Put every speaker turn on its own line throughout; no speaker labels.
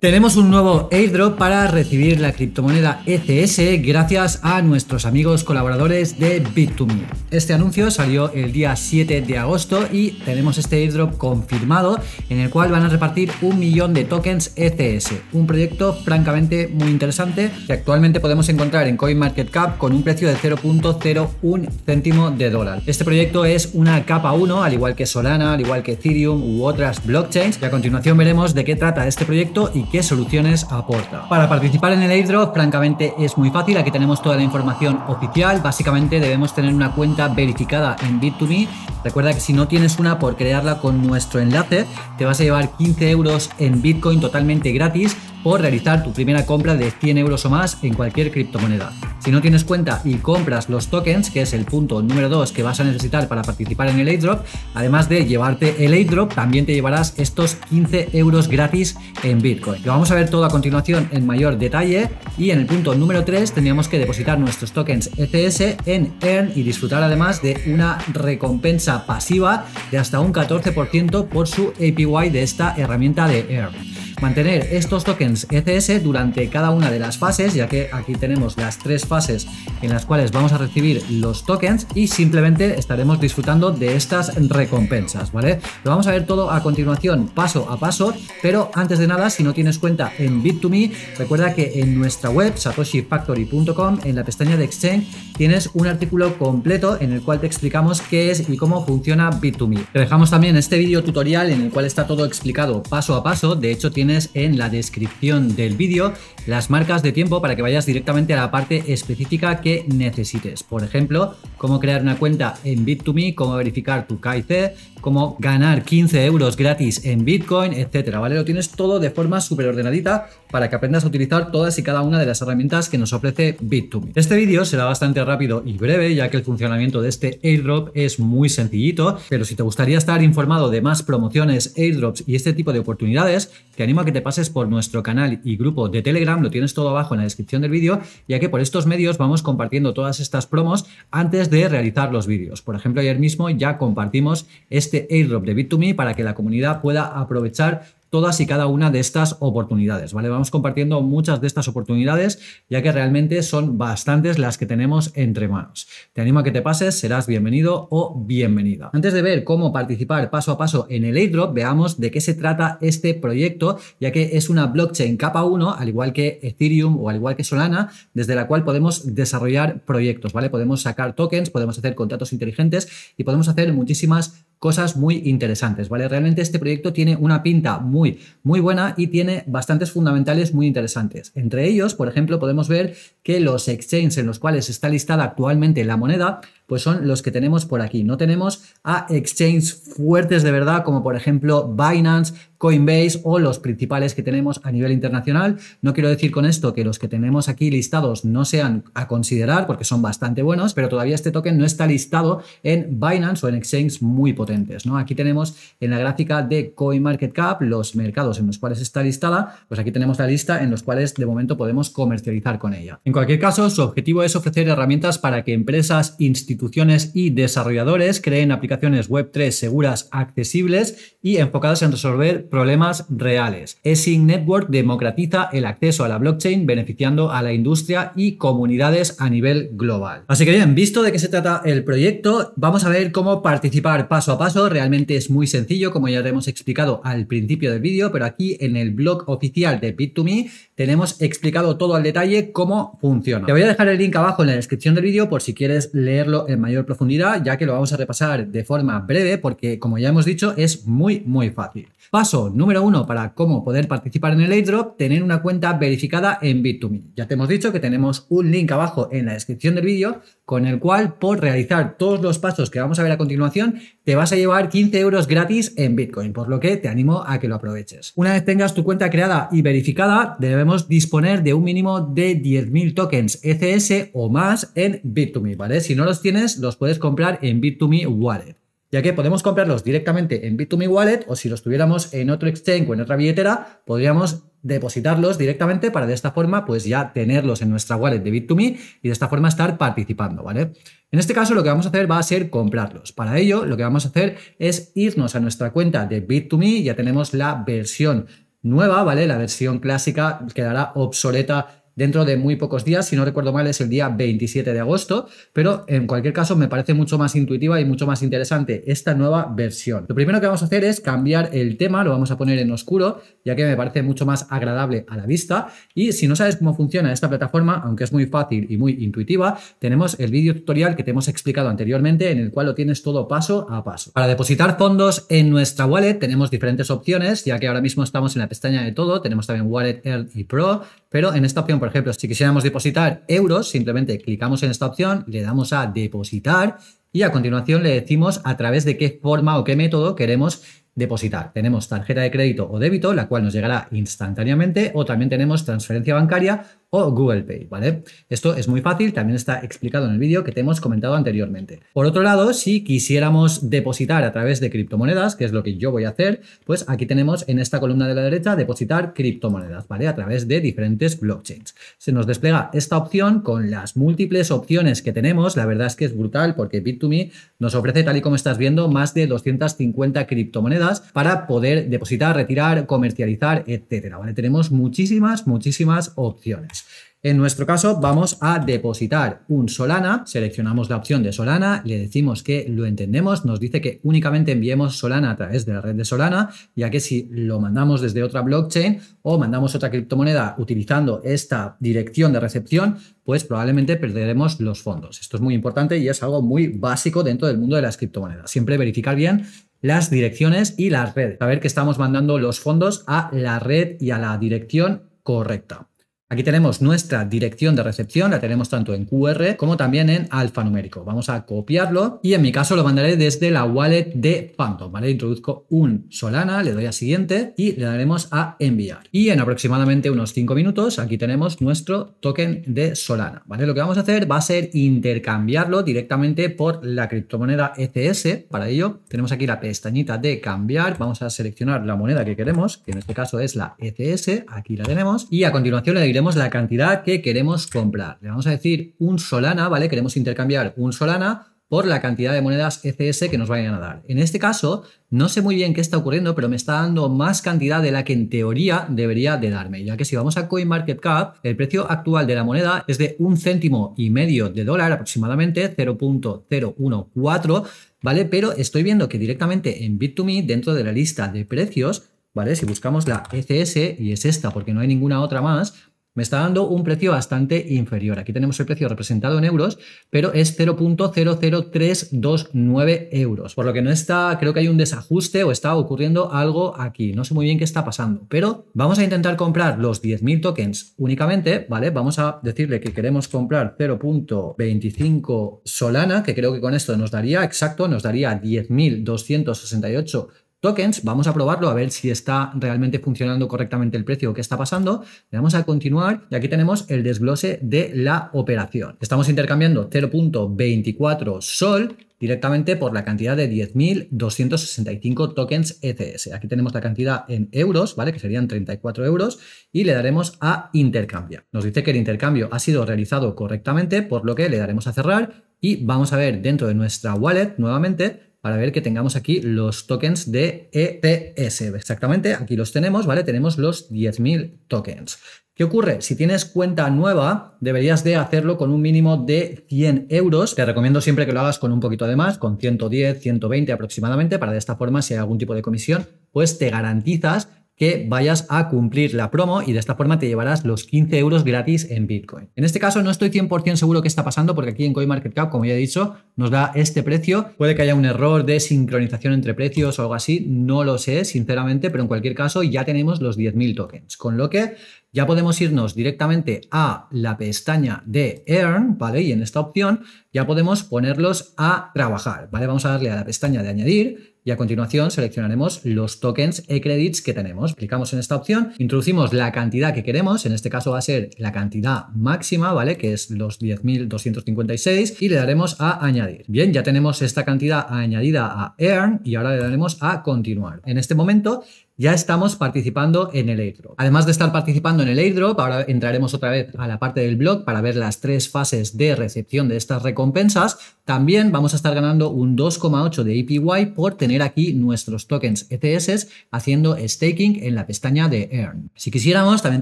Tenemos un nuevo airdrop para recibir la criptomoneda ECS gracias a nuestros amigos colaboradores de Bit2Me. Este anuncio salió el día 7 de agosto y tenemos este airdrop confirmado en el cual van a repartir un millón de tokens ECS, un proyecto francamente muy interesante que actualmente podemos encontrar en CoinMarketCap con un precio de 0.01 céntimo de dólar. Este proyecto es una capa 1 al igual que Solana, al igual que Ethereum u otras blockchains y a continuación veremos de qué trata este proyecto y qué soluciones aporta. Para participar en el airdrop, francamente es muy fácil, aquí tenemos toda la información oficial, básicamente debemos tener una cuenta verificada en Bit2Me, recuerda que si no tienes una por crearla con nuestro enlace, te vas a llevar 15 euros en Bitcoin totalmente gratis por realizar tu primera compra de 100 euros o más en cualquier criptomoneda. Si no tienes cuenta y compras los tokens, que es el punto número 2 que vas a necesitar para participar en el airdrop, además de llevarte el airdrop, también te llevarás estos 15 euros gratis en Bitcoin. Lo vamos a ver todo a continuación en mayor detalle y en el punto número 3 teníamos que depositar nuestros tokens ECS en EARN y disfrutar además de una recompensa pasiva de hasta un 14% por su APY de esta herramienta de EARN. Mantener estos tokens ECS durante cada una de las fases, ya que aquí tenemos las tres fases en las cuales vamos a recibir los tokens y simplemente estaremos disfrutando de estas recompensas, ¿vale? Lo vamos a ver todo a continuación, paso a paso, pero antes de nada, si no tienes cuenta en Bit2Me, recuerda que en nuestra web, satoshifactory.com, en la pestaña de Exchange, tienes un artículo completo en el cual te explicamos qué es y cómo funciona Bit2Me. Te dejamos también este vídeo tutorial en el cual está todo explicado paso a paso, de hecho tiene en la descripción del vídeo las marcas de tiempo para que vayas directamente a la parte específica que necesites. Por ejemplo, cómo crear una cuenta en Bit2Me, cómo verificar tu KIC, cómo ganar 15 euros gratis en Bitcoin, etcétera. ¿Vale? Lo tienes todo de forma súper ordenadita para que aprendas a utilizar todas y cada una de las herramientas que nos ofrece Bit2Me. Este vídeo será bastante rápido y breve, ya que el funcionamiento de este airdrop es muy sencillito, pero si te gustaría estar informado de más promociones, airdrops y este tipo de oportunidades, que animo que te pases por nuestro canal y grupo de Telegram, lo tienes todo abajo en la descripción del vídeo, ya que por estos medios vamos compartiendo todas estas promos antes de realizar los vídeos. Por ejemplo, ayer mismo ya compartimos este airdrop de Bit2Me para que la comunidad pueda aprovechar todas y cada una de estas oportunidades, ¿vale? Vamos compartiendo muchas de estas oportunidades, ya que realmente son bastantes las que tenemos entre manos. Te animo a que te pases, serás bienvenido o bienvenida. Antes de ver cómo participar paso a paso en el airdrop, veamos de qué se trata este proyecto, ya que es una blockchain capa 1, al igual que Ethereum o al igual que Solana, desde la cual podemos desarrollar proyectos, ¿vale? Podemos sacar tokens, podemos hacer contratos inteligentes y podemos hacer muchísimas cosas muy interesantes, ¿vale? Realmente este proyecto tiene una pinta muy, muy buena y tiene bastantes fundamentales muy interesantes. Entre ellos, por ejemplo, podemos ver que los exchanges en los cuales está listada actualmente la moneda, pues son los que tenemos por aquí. No tenemos a exchanges fuertes de verdad, como por ejemplo Binance, Coinbase o los principales que tenemos a nivel internacional. No quiero decir con esto que los que tenemos aquí listados no sean a considerar, porque son bastante buenos, pero todavía este token no está listado en Binance o en exchanges muy potentes. ¿no? Aquí tenemos en la gráfica de CoinMarketCap los mercados en los cuales está listada, pues aquí tenemos la lista en los cuales de momento podemos comercializar con ella. En cualquier caso, su objetivo es ofrecer herramientas para que empresas, instituciones y desarrolladores creen aplicaciones Web3 seguras, accesibles y enfocadas en resolver problemas reales. ESIN Network democratiza el acceso a la blockchain beneficiando a la industria y comunidades a nivel global. Así que bien, visto de qué se trata el proyecto, vamos a ver cómo participar paso a paso, realmente es muy sencillo, como ya te hemos explicado al principio del vídeo, pero aquí en el blog oficial de Bit2Me tenemos explicado todo al detalle cómo funciona. Te voy a dejar el link abajo en la descripción del vídeo por si quieres leerlo en mayor profundidad, ya que lo vamos a repasar de forma breve porque, como ya hemos dicho, es muy, muy fácil. Paso número uno para cómo poder participar en el airdrop, tener una cuenta verificada en Bit2Me. Ya te hemos dicho que tenemos un link abajo en la descripción del vídeo con el cual por realizar todos los pasos que vamos a ver a continuación te vas a llevar 15 euros gratis en Bitcoin, por lo que te animo a que lo aproveches. Una vez tengas tu cuenta creada y verificada, debemos disponer de un mínimo de 10.000 tokens ECS o más en Bit2Me, ¿vale? Si no los tienes, los puedes comprar en Bit2Me Wallet ya que podemos comprarlos directamente en Bit2Me Wallet o si los tuviéramos en otro exchange o en otra billetera, podríamos depositarlos directamente para de esta forma pues ya tenerlos en nuestra wallet de Bit2Me y de esta forma estar participando, ¿vale? En este caso lo que vamos a hacer va a ser comprarlos. Para ello lo que vamos a hacer es irnos a nuestra cuenta de Bit2Me, ya tenemos la versión nueva, ¿vale? La versión clásica quedará obsoleta dentro de muy pocos días, si no recuerdo mal es el día 27 de agosto, pero en cualquier caso me parece mucho más intuitiva y mucho más interesante esta nueva versión. Lo primero que vamos a hacer es cambiar el tema, lo vamos a poner en oscuro, ya que me parece mucho más agradable a la vista y si no sabes cómo funciona esta plataforma, aunque es muy fácil y muy intuitiva, tenemos el vídeo tutorial que te hemos explicado anteriormente en el cual lo tienes todo paso a paso. Para depositar fondos en nuestra wallet tenemos diferentes opciones, ya que ahora mismo estamos en la pestaña de todo, tenemos también Wallet Earn y Pro, pero en esta opción por ejemplo, si quisiéramos depositar euros, simplemente clicamos en esta opción, le damos a depositar y a continuación le decimos a través de qué forma o qué método queremos depositar. Tenemos tarjeta de crédito o débito, la cual nos llegará instantáneamente, o también tenemos transferencia bancaria o Google Pay, ¿vale? Esto es muy fácil, también está explicado en el vídeo que te hemos comentado anteriormente. Por otro lado, si quisiéramos depositar a través de criptomonedas, que es lo que yo voy a hacer, pues aquí tenemos en esta columna de la derecha depositar criptomonedas, ¿vale? A través de diferentes blockchains. Se nos despliega esta opción con las múltiples opciones que tenemos, la verdad es que es brutal porque Bit2Me nos ofrece, tal y como estás viendo, más de 250 criptomonedas para poder depositar, retirar, comercializar, etcétera, ¿vale? Tenemos muchísimas, muchísimas opciones. En nuestro caso vamos a depositar un Solana, seleccionamos la opción de Solana, le decimos que lo entendemos, nos dice que únicamente enviemos Solana a través de la red de Solana, ya que si lo mandamos desde otra blockchain o mandamos otra criptomoneda utilizando esta dirección de recepción, pues probablemente perderemos los fondos. Esto es muy importante y es algo muy básico dentro del mundo de las criptomonedas. Siempre verificar bien las direcciones y las redes, saber que estamos mandando los fondos a la red y a la dirección correcta. Aquí tenemos nuestra dirección de recepción, la tenemos tanto en QR como también en alfanumérico. Vamos a copiarlo y en mi caso lo mandaré desde la wallet de Phantom, ¿vale? Introduzco un Solana, le doy a siguiente y le daremos a enviar. Y en aproximadamente unos 5 minutos aquí tenemos nuestro token de Solana, ¿vale? Lo que vamos a hacer va a ser intercambiarlo directamente por la criptomoneda ECS. Para ello tenemos aquí la pestañita de cambiar, vamos a seleccionar la moneda que queremos, que en este caso es la ECS, aquí la tenemos y a continuación le la cantidad que queremos comprar. Le vamos a decir un Solana, ¿vale? Queremos intercambiar un Solana por la cantidad de monedas ECS que nos vayan a dar. En este caso, no sé muy bien qué está ocurriendo, pero me está dando más cantidad de la que en teoría debería de darme, ya que si vamos a CoinMarketCap, el precio actual de la moneda es de un céntimo y medio de dólar aproximadamente, 0.014, ¿vale? Pero estoy viendo que directamente en Bit2Me, dentro de la lista de precios, ¿vale? Si buscamos la ECS, y es esta porque no hay ninguna otra más, me está dando un precio bastante inferior. Aquí tenemos el precio representado en euros, pero es 0.00329 euros, por lo que no está, creo que hay un desajuste o está ocurriendo algo aquí. No sé muy bien qué está pasando, pero vamos a intentar comprar los 10.000 tokens únicamente, ¿vale? Vamos a decirle que queremos comprar 0.25 Solana, que creo que con esto nos daría, exacto, nos daría 10.268 tokens, vamos a probarlo a ver si está realmente funcionando correctamente el precio o qué está pasando. Le damos a continuar y aquí tenemos el desglose de la operación. Estamos intercambiando 0.24 sol directamente por la cantidad de 10.265 tokens ETS. Aquí tenemos la cantidad en euros, ¿vale? Que serían 34 euros y le daremos a intercambiar. Nos dice que el intercambio ha sido realizado correctamente, por lo que le daremos a cerrar y vamos a ver dentro de nuestra wallet nuevamente para ver que tengamos aquí los tokens de EPS. Exactamente, aquí los tenemos, ¿vale? Tenemos los 10.000 tokens. ¿Qué ocurre? Si tienes cuenta nueva, deberías de hacerlo con un mínimo de 100 euros. Te recomiendo siempre que lo hagas con un poquito de más, con 110, 120 aproximadamente, para de esta forma, si hay algún tipo de comisión, pues te garantizas que vayas a cumplir la promo y de esta forma te llevarás los 15 euros gratis en Bitcoin. En este caso no estoy 100% seguro qué está pasando porque aquí en CoinMarketCap, como ya he dicho, nos da este precio. Puede que haya un error de sincronización entre precios o algo así, no lo sé sinceramente, pero en cualquier caso ya tenemos los 10.000 tokens, con lo que ya podemos irnos directamente a la pestaña de Earn, ¿vale? Y en esta opción ya podemos ponerlos a trabajar, ¿vale? Vamos a darle a la pestaña de añadir y a continuación seleccionaremos los tokens e-credits que tenemos. Clicamos en esta opción, introducimos la cantidad que queremos, en este caso va a ser la cantidad máxima, ¿vale? Que es los 10.256 y le daremos a añadir. Bien, ya tenemos esta cantidad añadida a earn y ahora le daremos a continuar. En este momento ya estamos participando en el airdrop. Además de estar participando en el airdrop, ahora entraremos otra vez a la parte del blog para ver las tres fases de recepción de estas recompensas. También vamos a estar ganando un 2,8 de APY por tener aquí nuestros tokens ETS haciendo staking en la pestaña de Earn. Si quisiéramos, también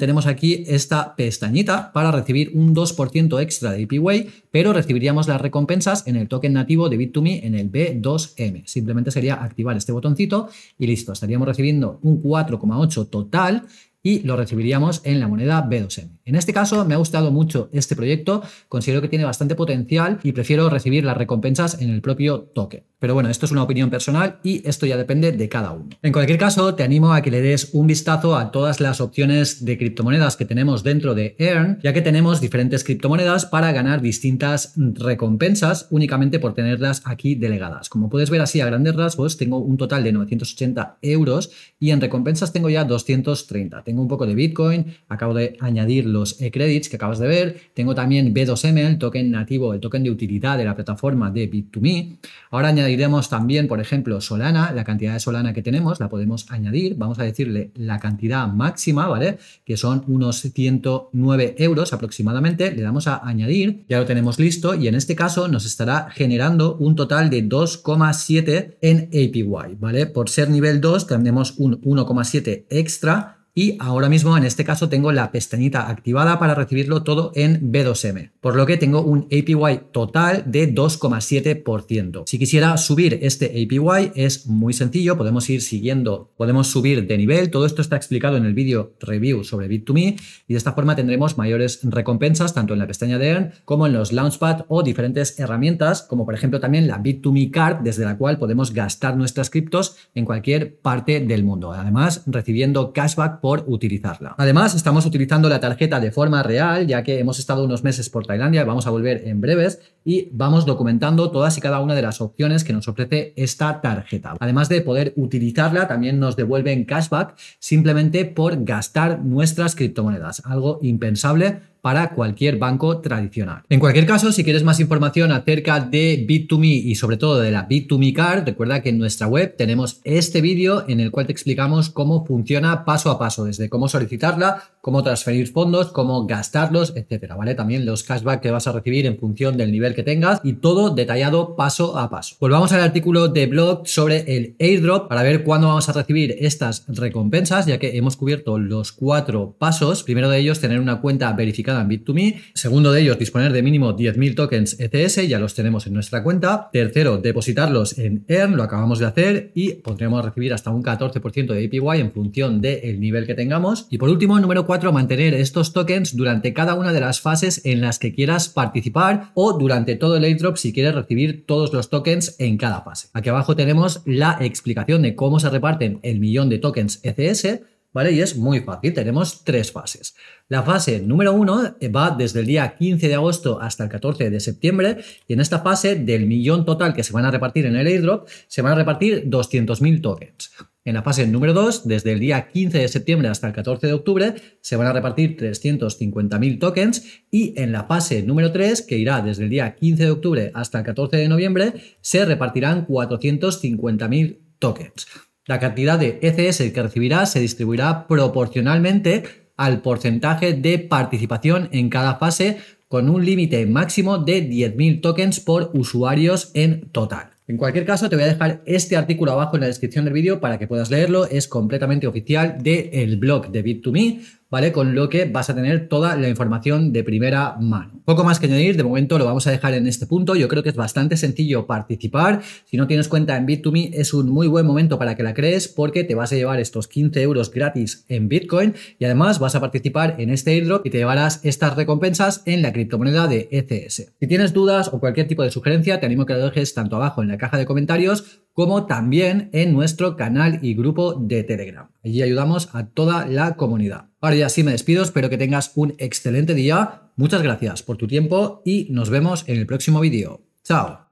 tenemos aquí esta pestañita para recibir un 2% extra de APY, pero recibiríamos las recompensas en el token nativo de Bit2Me en el B2M. Simplemente sería activar este botoncito y listo, estaríamos recibiendo un 4,8 total y lo recibiríamos en la moneda B2M. En este caso me ha gustado mucho este proyecto, considero que tiene bastante potencial y prefiero recibir las recompensas en el propio token. Pero bueno, esto es una opinión personal y esto ya depende de cada uno. En cualquier caso, te animo a que le des un vistazo a todas las opciones de criptomonedas que tenemos dentro de Earn, ya que tenemos diferentes criptomonedas para ganar distintas recompensas únicamente por tenerlas aquí delegadas. Como puedes ver así a grandes rasgos, tengo un total de 980 euros y en recompensas tengo ya 230. Tengo un poco de Bitcoin, acabo de añadir los e-credits que acabas de ver, tengo también B2M, el token nativo, el token de utilidad de la plataforma de Bit2Me. Ahora añadiré iremos también, por ejemplo, Solana, la cantidad de Solana que tenemos, la podemos añadir, vamos a decirle la cantidad máxima, ¿vale? Que son unos 109 euros aproximadamente, le damos a añadir, ya lo tenemos listo y en este caso nos estará generando un total de 2,7 en APY, ¿vale? Por ser nivel 2 tenemos un 1,7 extra y ahora mismo en este caso tengo la pestañita activada para recibirlo todo en B2M, por lo que tengo un APY total de 2,7%. Si quisiera subir este APY es muy sencillo, podemos ir siguiendo, podemos subir de nivel, todo esto está explicado en el vídeo review sobre Bit2Me y de esta forma tendremos mayores recompensas tanto en la pestaña de Earn como en los Launchpad o diferentes herramientas como por ejemplo también la Bit2Me Card desde la cual podemos gastar nuestras criptos en cualquier parte del mundo, además recibiendo cashback por utilizarla. Además, estamos utilizando la tarjeta de forma real, ya que hemos estado unos meses por Tailandia, vamos a volver en breves y vamos documentando todas y cada una de las opciones que nos ofrece esta tarjeta. Además de poder utilizarla, también nos devuelven cashback simplemente por gastar nuestras criptomonedas, algo impensable para cualquier banco tradicional. En cualquier caso, si quieres más información acerca de Bit2Me y sobre todo de la Bit2Me Card, recuerda que en nuestra web tenemos este vídeo en el cual te explicamos cómo funciona paso a paso, desde cómo solicitarla cómo transferir fondos, cómo gastarlos, etcétera, ¿vale? También los cashback que vas a recibir en función del nivel que tengas y todo detallado paso a paso. Volvamos al artículo de blog sobre el airdrop para ver cuándo vamos a recibir estas recompensas, ya que hemos cubierto los cuatro pasos. Primero de ellos, tener una cuenta verificada en Bit2Me. Segundo de ellos, disponer de mínimo 10.000 tokens ETS, ya los tenemos en nuestra cuenta. Tercero, depositarlos en EARN, lo acabamos de hacer y podremos recibir hasta un 14% de APY en función del nivel que tengamos. Y por último, número mantener estos tokens durante cada una de las fases en las que quieras participar o durante todo el airdrop si quieres recibir todos los tokens en cada fase. Aquí abajo tenemos la explicación de cómo se reparten el millón de tokens ECS ¿vale? Y es muy fácil, tenemos tres fases. La fase número uno eh, va desde el día 15 de agosto hasta el 14 de septiembre y en esta fase del millón total que se van a repartir en el airdrop, se van a repartir 200.000 tokens. En la fase número 2, desde el día 15 de septiembre hasta el 14 de octubre, se van a repartir 350.000 tokens y en la fase número 3, que irá desde el día 15 de octubre hasta el 14 de noviembre, se repartirán 450.000 tokens. La cantidad de ECS que recibirá se distribuirá proporcionalmente al porcentaje de participación en cada fase con un límite máximo de 10.000 tokens por usuarios en total. En cualquier caso, te voy a dejar este artículo abajo en la descripción del vídeo para que puedas leerlo. Es completamente oficial del blog de Bit2Me ¿vale? Con lo que vas a tener toda la información de primera mano. Poco más que añadir, de momento lo vamos a dejar en este punto. Yo creo que es bastante sencillo participar. Si no tienes cuenta en Bit2Me, es un muy buen momento para que la crees porque te vas a llevar estos 15 euros gratis en Bitcoin y además vas a participar en este airdrop y te llevarás estas recompensas en la criptomoneda de ECS. Si tienes dudas o cualquier tipo de sugerencia, te animo a que lo dejes tanto abajo en la caja de comentarios como también en nuestro canal y grupo de Telegram. Allí ayudamos a toda la comunidad. Ahora ya sí me despido, espero que tengas un excelente día. Muchas gracias por tu tiempo y nos vemos en el próximo vídeo. Chao.